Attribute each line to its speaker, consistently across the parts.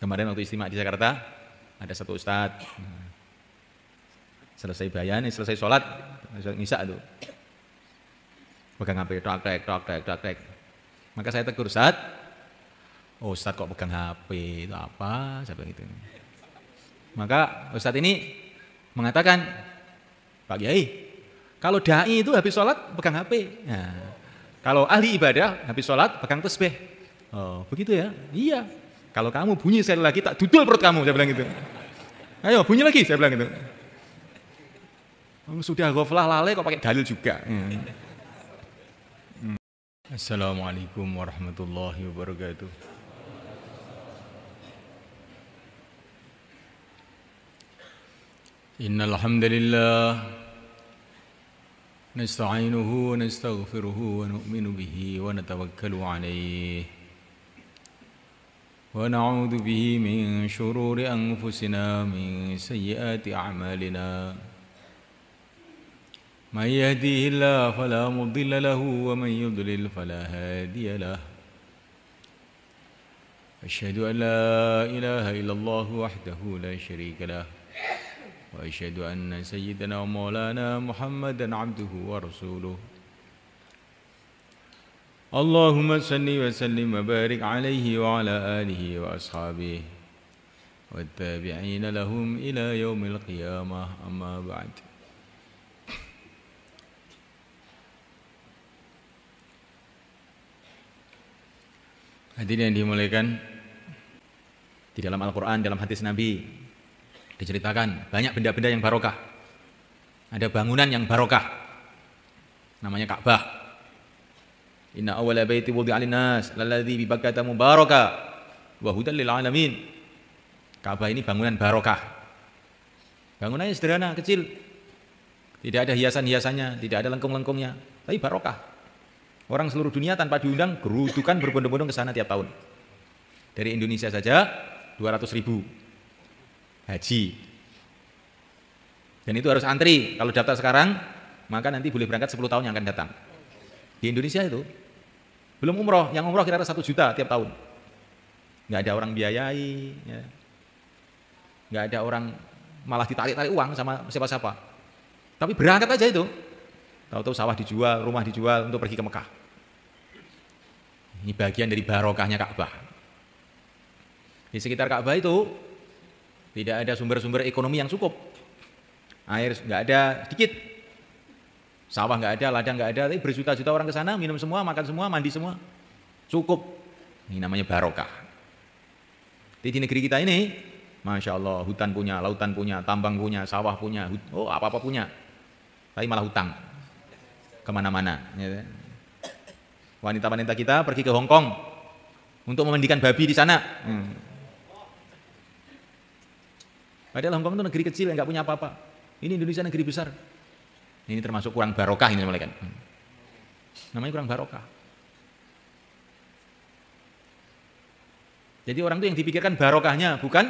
Speaker 1: Kemarin waktu istimewa di Jakarta ada satu ustad selesai bayan, selesai sholat, sholat ngisa itu. pegang HP, tok tek, tok tek, tok tek. Maka saya tegur ustad oh Ustaz kok pegang HP itu apa? Saya bilang gitu. Maka Ustaz ini mengatakan, Pak Kiai, kalau dai itu habis sholat pegang HP. Nah, kalau ahli ibadah habis sholat pegang tasbih. Oh begitu ya? Iya. Kalau kamu bunyi sekali lagi tak dudul perut kamu, saya bilang gitu. Ayo bunyi lagi, saya bilang gitu.
Speaker 2: Oh, sudah ghaflah lalai kok pakai dalil juga. Hmm. hmm. Assalamualaikum warahmatullahi wabarakatuh. nasta'inuhu wa nastaghfiruhu wa nu'minu bihi wa natawakkalu 'alayhi ونعوذ به من شرور أنفسنا من سيئات أعمالنا من يهديه الله فلا مضل له ومن يضلل فلا هادي له أشهد أن لا إله إلا الله وحده لا شريك له وأشهد أن سيدنا ومولانا محمدا عبده ورسوله Allahumma barik alaihi wa ala عليه وعلى آله وأصحابه والتابعين لهم إلى يوم القيامة أما بعد Hadirin yang dimuliakan
Speaker 1: di dalam Al-Qur'an, dalam hadis Nabi diceritakan banyak benda-benda yang barokah. Ada bangunan yang barokah. Namanya Ka'bah. Inna awala baiti wudi alinas nas lalladzi bi Bakkah mubaraka lil alamin. Ka'bah ini bangunan barokah. Bangunannya sederhana, kecil. Tidak ada hiasan-hiasannya, tidak ada lengkung-lengkungnya, tapi barokah. Orang seluruh dunia tanpa diundang gerudukan berbondong-bondong ke sana tiap tahun. Dari Indonesia saja 200 ribu haji. Dan itu harus antri. Kalau daftar sekarang, maka nanti boleh berangkat 10 tahun yang akan datang. Di Indonesia itu belum umroh, yang umroh kira-kira satu juta tiap tahun. Nggak ada orang biayai, ya. nggak ada orang malah ditarik-tarik uang sama siapa-siapa. Tapi berangkat aja itu. Tahu-tahu sawah dijual, rumah dijual untuk pergi ke Mekah. Ini bagian dari barokahnya Ka'bah. Di sekitar Ka'bah itu tidak ada sumber-sumber ekonomi yang cukup. Air nggak ada, sedikit Sawah nggak ada, ladang nggak ada, tapi berjuta-juta orang ke sana minum semua, makan semua, mandi semua. Cukup. Ini namanya barokah. Jadi di negeri kita ini, Masya Allah, hutan punya, lautan punya, tambang punya, sawah punya, oh apa-apa punya. Tapi malah hutang. Kemana-mana. Ya kan? Wanita-wanita kita pergi ke Hong Kong untuk memandikan babi di sana. Hmm. Padahal Kong itu negeri kecil yang nggak punya apa-apa. Ini Indonesia negeri besar. Ini termasuk kurang barokah ini malaikat. Hmm. Namanya kurang barokah. Jadi orang itu yang dipikirkan barokahnya bukan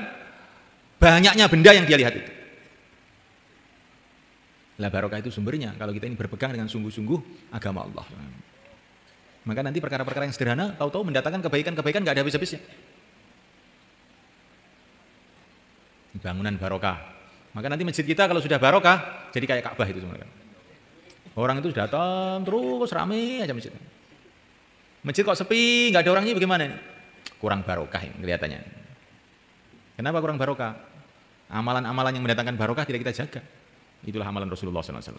Speaker 1: banyaknya benda yang dia lihat itu. Lah barokah itu sumbernya kalau kita ini berpegang dengan sungguh-sungguh agama Allah. Hmm. Maka nanti perkara-perkara yang sederhana tahu-tahu mendatangkan kebaikan-kebaikan gak ada habis-habisnya. Bangunan barokah maka nanti masjid kita kalau sudah barokah jadi kayak Ka'bah itu semuanya. Orang itu sudah datang terus rame aja masjid. Masjid kok sepi, nggak ada orangnya bagaimana? Kurang barokah ini kelihatannya. Kenapa kurang barokah? Amalan-amalan yang mendatangkan barokah tidak kita jaga. Itulah amalan Rasulullah SAW.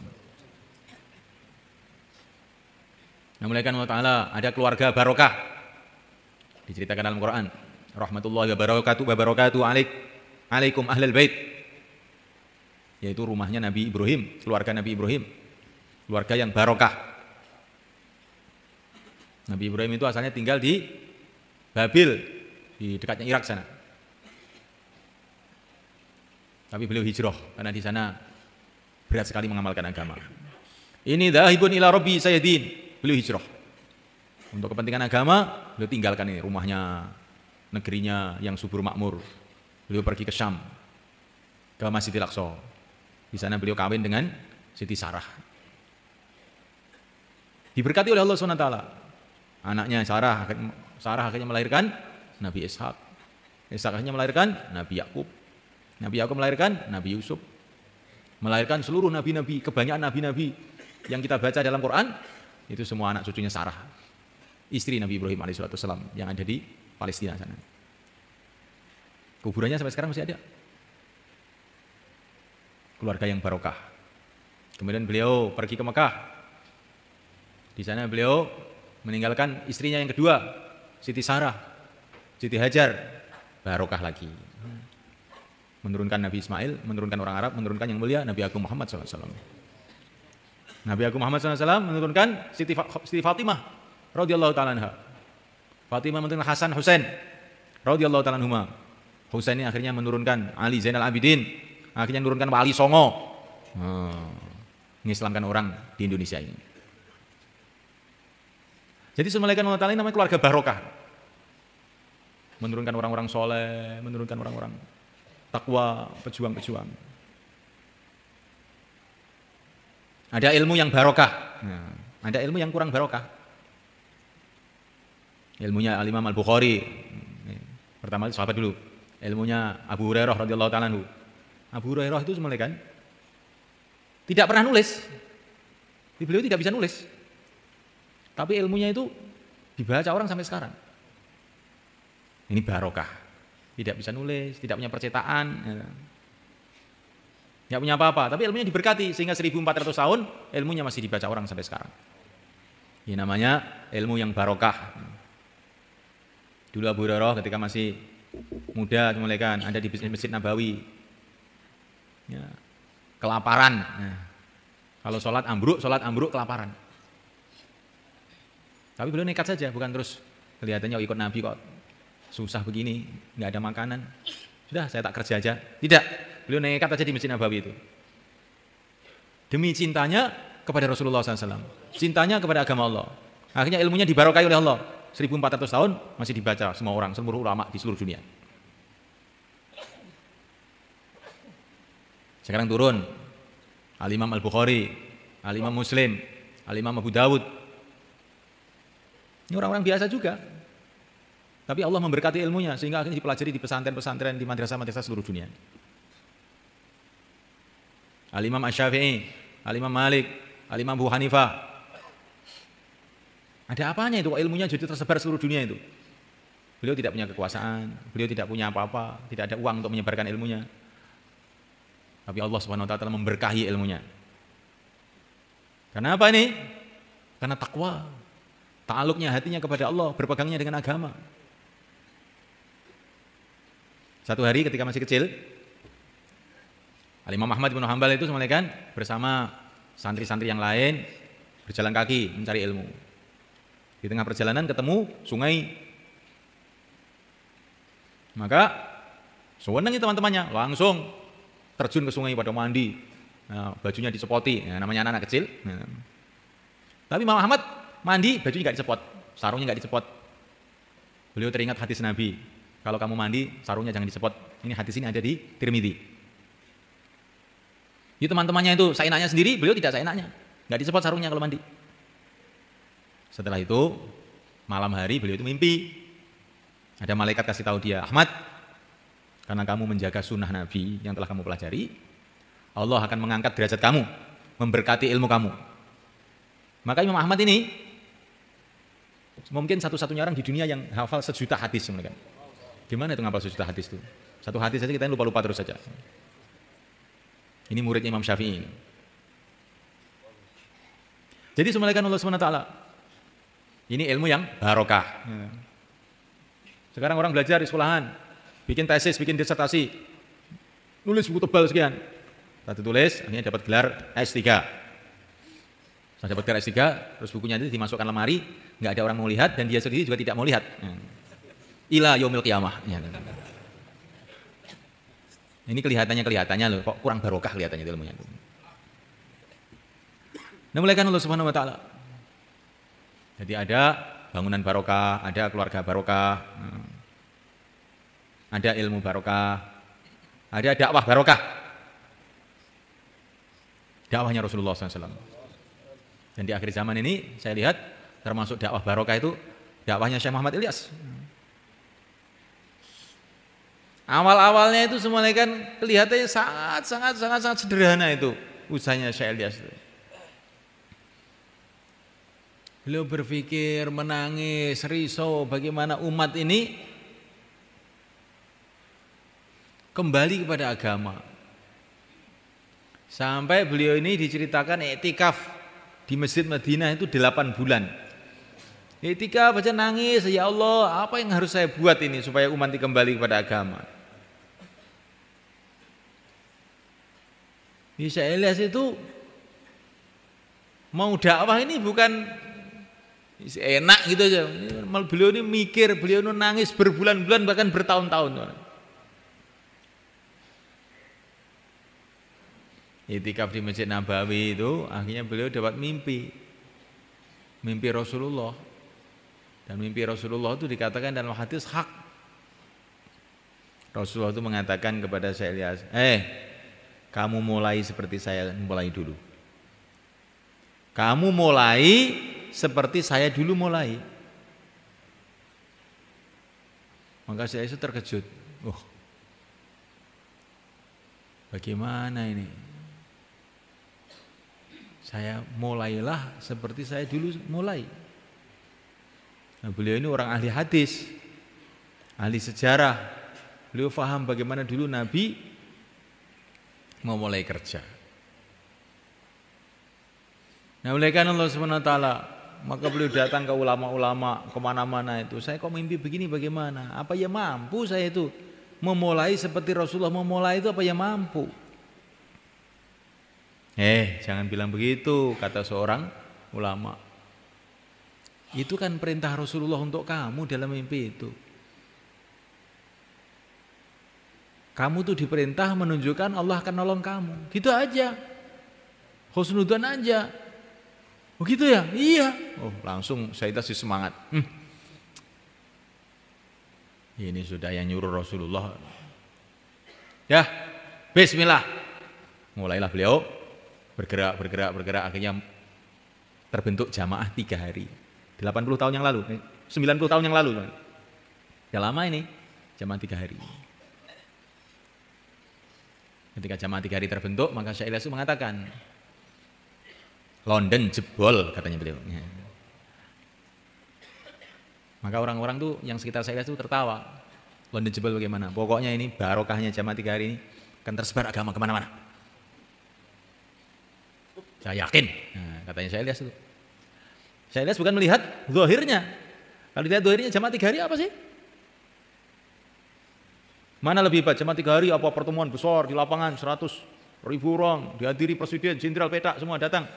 Speaker 1: Nah, mulaikan Allah Ta'ala, ada keluarga barokah. Diceritakan dalam Quran. Rahmatullah wa barakatuh wa barakatuh alaik. Alaikum ahlul bait yaitu rumahnya Nabi Ibrahim, keluarga Nabi Ibrahim. Keluarga yang barokah. Nabi Ibrahim itu asalnya tinggal di Babil, di dekatnya Irak sana. Tapi beliau hijrah karena di sana berat sekali mengamalkan agama. Ini dahibun ila rabbi sayyidin. Beliau hijrah. Untuk kepentingan agama, beliau tinggalkan ini rumahnya, negerinya yang subur makmur. Beliau pergi ke Syam, ke Masjidil Aqsa. Di sana beliau kawin dengan Siti Sarah. Diberkati oleh Allah SWT. Anaknya Sarah, Sarah akhirnya melahirkan Nabi Ishak. Ishak akhirnya melahirkan Nabi Yakub. Nabi Yakub melahirkan Nabi Yusuf. Melahirkan seluruh nabi-nabi, kebanyakan nabi-nabi yang kita baca dalam Quran itu semua anak cucunya Sarah. Istri Nabi Ibrahim alaihissalam yang ada di Palestina sana. Kuburannya sampai sekarang masih ada keluarga yang barokah. Kemudian beliau pergi ke Mekah. Di sana beliau meninggalkan istrinya yang kedua, Siti Sarah, Siti Hajar, barokah lagi. Menurunkan Nabi Ismail, menurunkan orang Arab, menurunkan yang mulia Nabi Agung Muhammad SAW. Nabi Agung Muhammad SAW menurunkan Siti, Siti Fatimah radhiyallahu taala Fatimah menurunkan Hasan Husain radhiyallahu taala anhuma. Husain ini akhirnya menurunkan Ali Zainal Abidin akhirnya nurunkan wali songo hmm. mengislamkan orang di Indonesia ini jadi semalaikan Allah Ta'ala namanya keluarga barokah menurunkan orang-orang soleh menurunkan orang-orang takwa pejuang-pejuang ada ilmu yang barokah
Speaker 2: hmm.
Speaker 1: ada ilmu yang kurang barokah ilmunya Al-Imam Al-Bukhari pertama sahabat dulu ilmunya Abu Hurairah radhiyallahu taala Abu Hurairah itu semuanya kan tidak pernah nulis. Di Beliau tidak bisa nulis. Tapi ilmunya itu dibaca orang sampai sekarang. Ini barokah. Tidak bisa nulis, tidak punya percetaan. Tidak ya. punya apa-apa, tapi ilmunya diberkati sehingga 1400 tahun ilmunya masih dibaca orang sampai sekarang. Ini ya, namanya ilmu yang barokah. Dulu Abu Hurairah ketika masih muda mulai kan ada di masjid Nabawi ya, kelaparan. Ya. kalau sholat ambruk, sholat ambruk kelaparan. Tapi beliau nekat saja, bukan terus kelihatannya oh, ikut Nabi kok susah begini, nggak ada makanan. Sudah, saya tak kerja aja. Tidak, beliau nekat aja di Masjid Nabawi itu. Demi cintanya kepada Rasulullah SAW, cintanya kepada agama Allah. Akhirnya ilmunya dibarokai oleh Allah. 1400 tahun masih dibaca semua orang, seluruh ulama di seluruh dunia. Sekarang turun. Al-Imam Al-Bukhari, Al-Imam Muslim, Al-Imam Abu Dawud. Ini orang-orang biasa juga. Tapi Allah memberkati ilmunya sehingga akhirnya dipelajari di pesantren-pesantren di madrasah-madrasah seluruh dunia. Al-Imam Asy-Syafi'i, Al-Imam Malik, Al-Imam Abu Hanifah. Ada apanya itu ilmunya jadi tersebar seluruh dunia itu? Beliau tidak punya kekuasaan, beliau tidak punya apa-apa, tidak ada uang untuk menyebarkan ilmunya. Tapi Allah Subhanahu wa taala memberkahi ilmunya. Karena apa ini? Karena takwa. Ta'aluknya hatinya kepada Allah, berpegangnya dengan agama. Satu hari ketika masih kecil, Al Muhammad Ahmad bin Hambal itu semalekan bersama santri-santri yang lain berjalan kaki mencari ilmu. Di tengah perjalanan ketemu sungai. Maka sewenang teman-temannya langsung terjun ke sungai pada mandi, nah, bajunya dicepoti, nah, namanya anak-anak kecil. Nah. Tapi Imam Ahmad mandi, bajunya nggak dicepot, sarungnya nggak dicepot. Beliau teringat hadis Nabi, kalau kamu mandi sarungnya jangan dicepot. Ini hadis ini ada di Tirmidzi. Jadi teman-temannya itu saya nanya sendiri, beliau tidak saya nanya nggak dicepot sarungnya kalau mandi. Setelah itu malam hari beliau itu mimpi. Ada malaikat kasih tahu dia, Ahmad, karena kamu menjaga sunnah Nabi yang telah kamu pelajari, Allah akan mengangkat derajat kamu, memberkati ilmu kamu. Maka Imam Ahmad ini mungkin satu-satunya orang di dunia yang hafal sejuta hadis sebenarnya. Gimana itu ngapal sejuta hadis itu? Satu hadis saja kita lupa-lupa terus saja. Ini murid Imam Syafi'i. Jadi semalakan Allah SWT ini ilmu yang barokah. Ya. Sekarang orang belajar di sekolahan, bikin tesis, bikin disertasi, nulis buku tebal sekian. Satu tulis, akhirnya dapat gelar S3. Saya dapat gelar S3, terus bukunya itu dimasukkan lemari, nggak ada orang mau lihat dan dia sendiri juga tidak mau lihat. Hmm. Ila yomil kiamah. Ya. Ini kelihatannya kelihatannya loh, kok kurang barokah kelihatannya ilmunya. Nah, mulai kan Allah Subhanahu wa taala. Jadi ada bangunan barokah, ada keluarga barokah. Hmm ada ilmu barokah, ada dakwah barokah. Dakwahnya Rasulullah SAW. Dan di akhir zaman ini saya lihat termasuk dakwah barokah itu dakwahnya Syekh Muhammad Ilyas. Awal-awalnya itu semuanya kan kelihatannya sangat sangat sangat sangat sederhana itu usahanya Syekh Ilyas itu. Beliau berpikir, menangis, risau bagaimana umat ini kembali kepada agama. Sampai beliau ini diceritakan etikaf di Masjid Madinah itu 8 bulan. Etika baca nangis, ya Allah, apa yang harus saya buat ini supaya umat kembali kepada agama? Isa Elias itu mau dakwah ini bukan enak gitu aja. Beliau ini mikir, beliau ini nangis berbulan-bulan bahkan bertahun-tahun.
Speaker 2: itikaf di Masjid Nabawi itu akhirnya beliau dapat mimpi mimpi
Speaker 1: Rasulullah dan mimpi Rasulullah itu dikatakan dalam hadis hak Rasulullah itu mengatakan kepada saya Elias, eh kamu mulai seperti saya mulai dulu kamu mulai seperti saya dulu mulai maka saya itu terkejut oh, bagaimana ini saya mulailah seperti saya dulu mulai. Nah, beliau ini orang ahli hadis, ahli sejarah. Beliau faham bagaimana dulu Nabi memulai kerja. Nah, oleh karena Allah Subhanahu wa taala, maka beliau datang ke ulama-ulama kemana-mana itu. Saya kok mimpi begini bagaimana? Apa ya mampu saya itu memulai seperti Rasulullah memulai itu apa ya mampu? Eh, jangan bilang begitu, kata seorang ulama. Itu kan perintah Rasulullah untuk kamu dalam mimpi itu. Kamu tuh diperintah menunjukkan Allah akan nolong kamu. Gitu aja. Khusnudan aja. begitu oh, ya? Iya. Oh langsung saya kasih semangat. Hmm. Ini sudah yang nyuruh Rasulullah. Ya, Bismillah. Mulailah beliau bergerak bergerak bergerak akhirnya terbentuk jamaah tiga hari 80 tahun yang lalu 90 eh, tahun yang lalu ya lama ini jamaah tiga hari ketika jamaah tiga hari terbentuk maka Syekh Ilyasu mengatakan London jebol katanya beliau ya. maka orang-orang tuh yang sekitar Syekh itu tertawa London jebol bagaimana pokoknya ini barokahnya jamaah tiga hari ini akan tersebar agama kemana-mana saya yakin. Nah, katanya saya lihat itu. Saya lihat bukan melihat zahirnya. Kalau dilihat zahirnya jamaah tiga hari apa sih? Mana lebih hebat jamaah tiga hari apa pertemuan besar di lapangan 100 ribu orang dihadiri presiden, jenderal petak semua datang.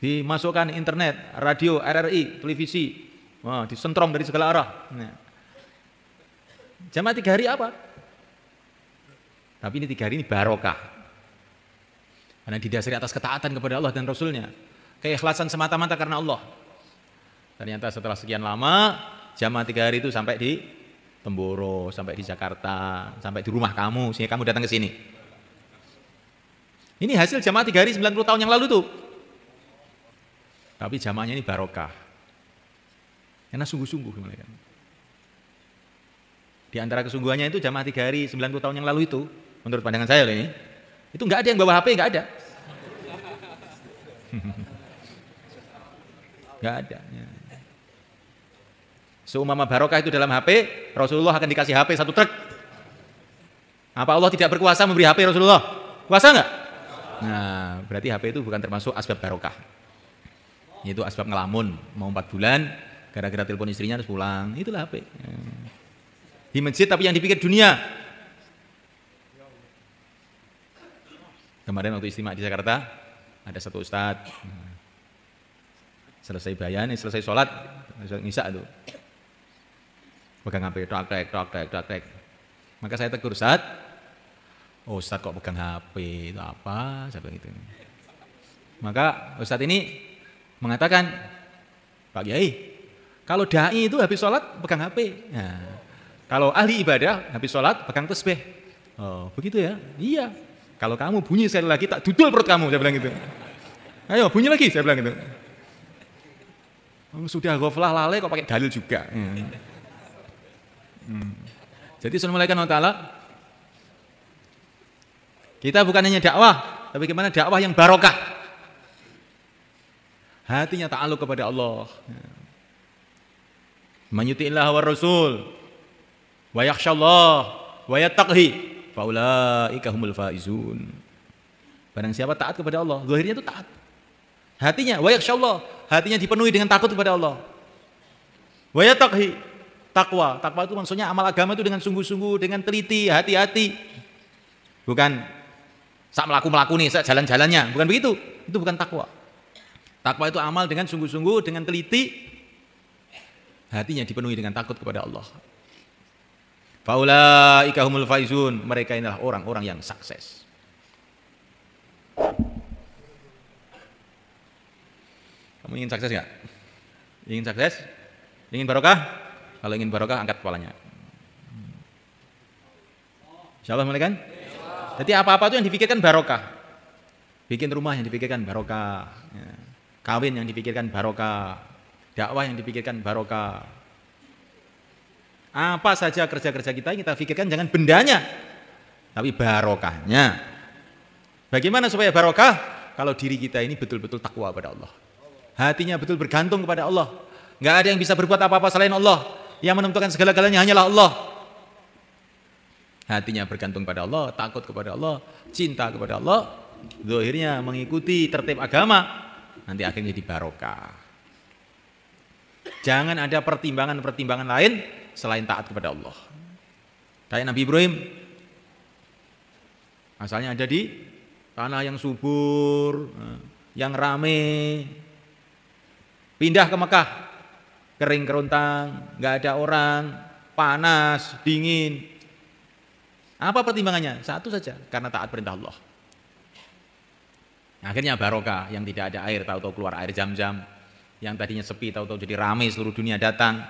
Speaker 1: Dimasukkan internet, radio, RRI, televisi, wah, disentrom dari segala arah. Jamaah tiga hari apa? Tapi ini tiga hari ini barokah. Karena didasari atas ketaatan kepada Allah dan Rasulnya. Keikhlasan semata-mata karena Allah. Ternyata setelah sekian lama, jamaah tiga hari itu sampai di Temboro, sampai di Jakarta, sampai di rumah kamu, sehingga kamu datang ke sini. Ini hasil jamaah tiga hari 90 tahun yang lalu tuh. Tapi jamaahnya ini barokah. Karena sungguh-sungguh. Di antara kesungguhannya itu jamaah tiga hari 90 tahun yang lalu itu, menurut pandangan saya loh ini, itu nggak ada yang bawa HP, nggak ada. Nggak ada. Ya. Seumama barokah itu dalam HP, Rasulullah akan dikasih HP satu truk. Apa Allah tidak berkuasa memberi HP Rasulullah? Kuasa nggak? Nah, berarti HP itu bukan termasuk asbab barokah. Itu asbab ngelamun, mau empat bulan, gara-gara telepon istrinya harus pulang. Itulah HP. Di masjid tapi yang dipikir dunia, Kemarin waktu istimewa di Jakarta ada satu ustadz hmm. selesai bayan, selesai sholat, ngisak itu. pegang HP, tok tek tok tek tok Maka saya tegur Ustaz. Oh, Ustaz kok pegang HP itu apa? Saya bilang gitu. Maka Ustaz ini mengatakan, Pak Kiai, kalau dai itu habis sholat pegang HP. Nah, kalau ahli ibadah habis sholat pegang tasbih. Oh, begitu ya? Iya. Kalau kamu bunyi sekali lagi, tak dudul perut kamu, saya bilang gitu. Ayo bunyi lagi, saya bilang gitu. Oh, sudah ghaflah lalai kok pakai dalil juga. Hmm. Hmm. Jadi Assalamualaikum warahmatullahi Kita bukan hanya dakwah, tapi bagaimana dakwah yang barokah. Hatinya ta'aluk kepada Allah. Menyutiilah wa rasul. Wa yakshallah. Wa yattaqhi faulaika humul faizun. Barang siapa taat kepada Allah, zahirnya itu taat. Hatinya wa Allah, hatinya dipenuhi dengan takut kepada Allah. Wa yataqhi takwa. Takwa itu maksudnya amal agama itu dengan sungguh-sungguh, dengan teliti, hati-hati. Bukan sak melaku-melaku nih, sak jalan-jalannya, bukan begitu. Itu bukan takwa. Takwa itu amal dengan sungguh-sungguh, dengan teliti, hatinya dipenuhi dengan takut kepada Allah. Faula ikahumul faizun. Mereka inilah orang-orang yang sukses. Kamu ingin sukses nggak? Ingin sukses? Ingin barokah? Kalau ingin barokah angkat kepalanya. Insya Allah kan? Jadi apa-apa itu yang dipikirkan barokah. Bikin rumah yang dipikirkan barokah. Ya. Kawin yang dipikirkan barokah. Dakwah yang dipikirkan barokah apa saja kerja-kerja kita yang kita pikirkan jangan bendanya, tapi barokahnya. Bagaimana supaya barokah? Kalau diri kita ini betul-betul takwa kepada Allah. Hatinya betul bergantung kepada Allah. Nggak ada yang bisa berbuat apa-apa selain Allah. Yang menentukan segala-galanya hanyalah Allah. Hatinya bergantung pada Allah, takut kepada Allah, cinta kepada Allah. dohirnya mengikuti tertib agama. Nanti akhirnya jadi barokah. Jangan ada pertimbangan-pertimbangan lain selain taat kepada Allah. Kayak Nabi Ibrahim, asalnya ada di tanah yang subur, yang rame, pindah ke Mekah, kering keruntang, nggak ada orang, panas, dingin. Apa pertimbangannya? Satu saja, karena taat perintah Allah. Akhirnya barokah yang tidak ada air tahu-tahu keluar air jam-jam, yang tadinya sepi tahu-tahu jadi rame seluruh dunia datang.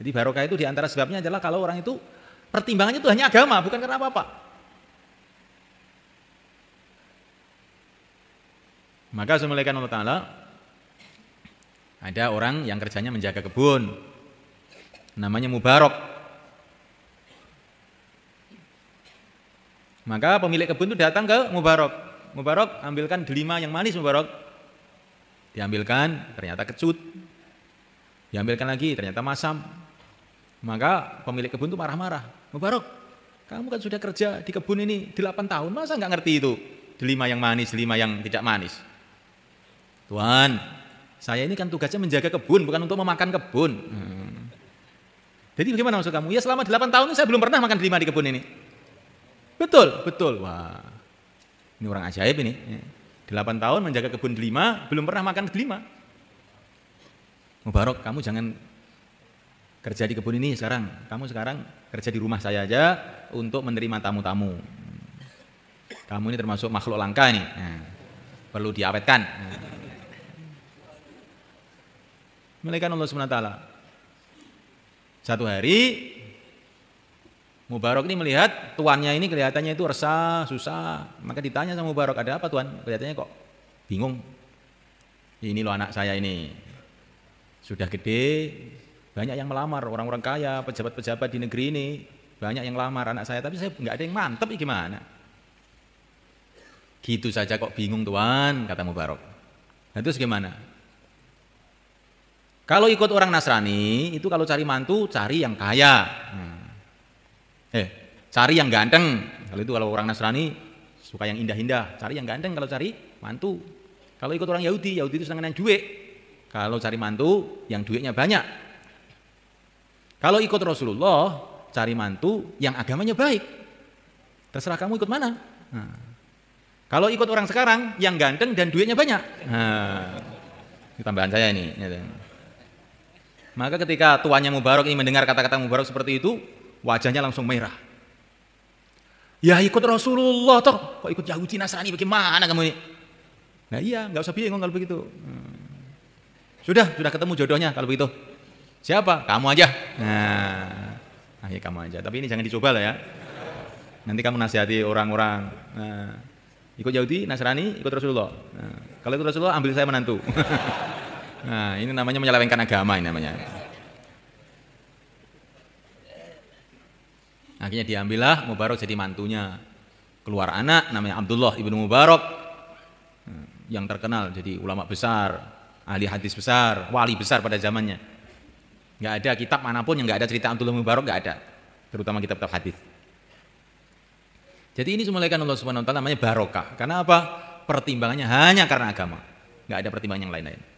Speaker 1: Jadi barokah itu diantara sebabnya adalah kalau orang itu pertimbangannya itu hanya agama, bukan karena apa-apa. Maka semulaikan Allah Ta'ala ada orang yang kerjanya menjaga kebun namanya Mubarok maka pemilik kebun itu datang ke Mubarok Mubarok ambilkan delima yang manis Mubarok diambilkan ternyata kecut diambilkan lagi ternyata masam maka pemilik kebun itu marah-marah. Mubarok, kamu kan sudah kerja di kebun ini 8 tahun, masa nggak ngerti itu? Delima yang manis, delima yang tidak manis. Tuhan, saya ini kan tugasnya menjaga kebun, bukan untuk memakan kebun. Hmm. Jadi bagaimana maksud kamu? Ya selama 8 tahun ini saya belum pernah makan delima di kebun ini. Betul, betul. Wah, ini orang ajaib ini. 8 tahun menjaga kebun delima, belum pernah makan delima. Mubarok, kamu jangan kerja di kebun ini sekarang. Kamu sekarang kerja di rumah saya aja untuk menerima tamu-tamu. Kamu ini termasuk makhluk langka ini. Nah, perlu diawetkan. Melainkan Allah SWT. Satu hari Mubarok ini melihat tuannya ini kelihatannya itu resah, susah. Maka ditanya sama Mubarok, ada apa tuan? Kelihatannya kok bingung. Ini loh anak saya ini. Sudah gede, banyak yang melamar, orang-orang kaya, pejabat-pejabat di negeri ini, banyak yang lamar anak saya, tapi saya nggak ada yang mantep ya gimana? Gitu saja kok bingung tuan kata Mubarak. Nah terus gimana? Kalau ikut orang Nasrani, itu kalau cari mantu, cari yang kaya. Hmm. Eh, cari yang ganteng. Kalau itu kalau orang Nasrani, suka yang indah-indah. Cari yang ganteng kalau cari mantu. Kalau ikut orang Yahudi, Yahudi itu senang yang duit. Kalau cari mantu, yang duitnya banyak. Kalau ikut Rasulullah, cari mantu yang agamanya baik. Terserah kamu ikut mana. Nah. Kalau ikut orang sekarang yang ganteng dan duitnya banyak. Nah. Ini tambahan saya ini. Ya kan? Maka ketika tuannya Mubarak ini mendengar kata-kata Mubarak seperti itu, wajahnya langsung merah. Ya ikut Rasulullah toh, kok ikut Yahudi Nasrani bagaimana kamu ini? Nah iya, nggak usah bingung kalau begitu. Hmm. Sudah, sudah ketemu jodohnya kalau begitu. Siapa? Kamu aja. Nah, akhirnya kamu aja. Tapi ini jangan dicoba lah ya. Nanti kamu nasihati orang-orang. Nah, ikut Yahudi, Nasrani, ikut Rasulullah. Nah, kalau ikut Rasulullah, ambil saya menantu. nah, ini namanya menyelewengkan agama ini namanya. Akhirnya diambillah Mubarak jadi mantunya. Keluar anak namanya Abdullah ibnu Mubarak nah, yang terkenal jadi ulama besar, ahli hadis besar, wali besar pada zamannya. Gak ada kitab manapun yang gak ada cerita Abdullah Mubarak gak ada, terutama kitab-kitab hadis. Jadi ini
Speaker 2: semulaikan Allah Subhanahu wa namanya barokah. Karena apa? Pertimbangannya hanya karena agama. Gak ada pertimbangan yang lain-lain.